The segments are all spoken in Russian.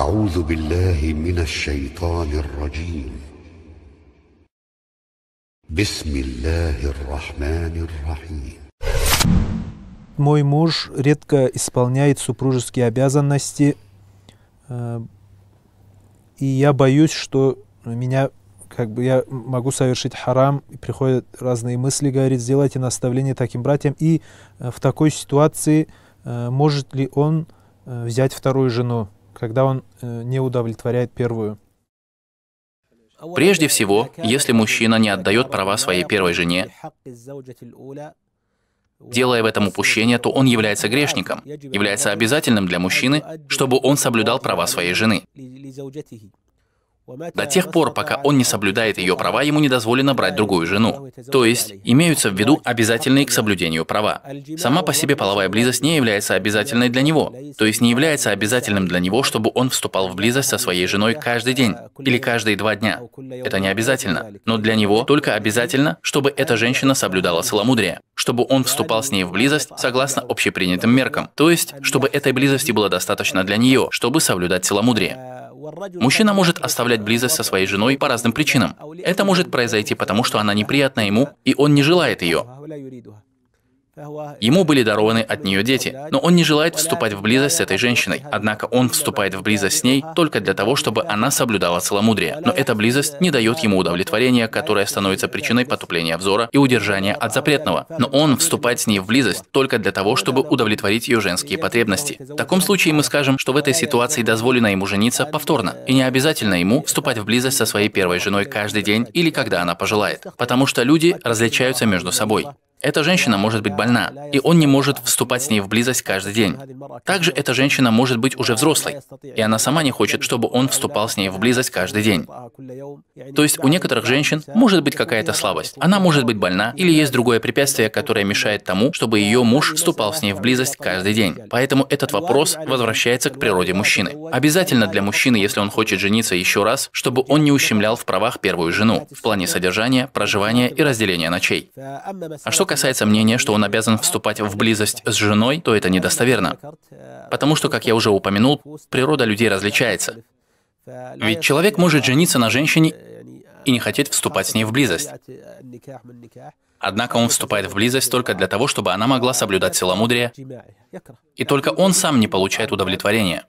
أعوذ بالله من الشيطان الرجيم بسم الله الرحمن الرحيم Мой муж редко исполняет супружеские обязанности, э, и я боюсь, что меня как бы я могу совершить харам, и приходят разные мысли, говорит, сделайте наставление таким братьям, и э, в такой ситуации э, может ли он взять вторую жену? когда он э, не удовлетворяет первую? Прежде всего, если мужчина не отдает права своей первой жене, делая в этом упущение, то он является грешником, является обязательным для мужчины, чтобы он соблюдал права своей жены. До тех пор, пока он не соблюдает ее права, ему не дозволено брать другую жену. То есть, имеются в виду обязательные к соблюдению права. Сама по себе половая близость не является обязательной для него. То есть, не является обязательным для него, чтобы он вступал в близость со своей женой каждый день или каждые два дня. Это не обязательно. Но для него только обязательно, чтобы эта женщина соблюдала целомудрие, чтобы он вступал с ней в близость согласно общепринятым меркам. То есть, чтобы этой близости было достаточно для нее, чтобы соблюдать целомудрие. Мужчина может оставлять близость со своей женой по разным причинам. Это может произойти потому, что она неприятна ему, и он не желает ее. Ему были дарованы от нее дети, но он не желает вступать в близость с этой женщиной. Однако он вступает в близость с ней только для того, чтобы она соблюдала целомудрие. Но эта близость не дает ему удовлетворения, которое становится причиной потупления взора и удержания от запретного. Но он вступает с ней в близость только для того, чтобы удовлетворить ее женские потребности. В таком случае мы скажем, что в этой ситуации дозволено ему жениться повторно, и не обязательно ему вступать в близость со своей первой женой каждый день или когда она пожелает, потому что люди различаются между собой. Эта женщина может быть больна, и он не может вступать с ней в близость каждый день. Также эта женщина может быть уже взрослой, и она сама не хочет, чтобы он вступал с ней в близость каждый день. То есть у некоторых женщин может быть какая-то слабость. Она может быть больна, или есть другое препятствие, которое мешает тому, чтобы ее муж вступал с ней в близость каждый день. Поэтому этот вопрос возвращается к природе мужчины. Обязательно для мужчины, если он хочет жениться еще раз, чтобы он не ущемлял в правах первую жену в плане содержания, проживания и разделения ночей. А что касается мнения, что он обязан вступать в близость с женой, то это недостоверно. Потому что, как я уже упомянул, природа людей различается. Ведь человек может жениться на женщине и не хотеть вступать с ней в близость. Однако он вступает в близость только для того, чтобы она могла соблюдать целомудрие, и только он сам не получает удовлетворения.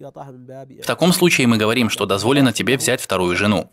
В таком случае мы говорим, что дозволено тебе взять вторую жену.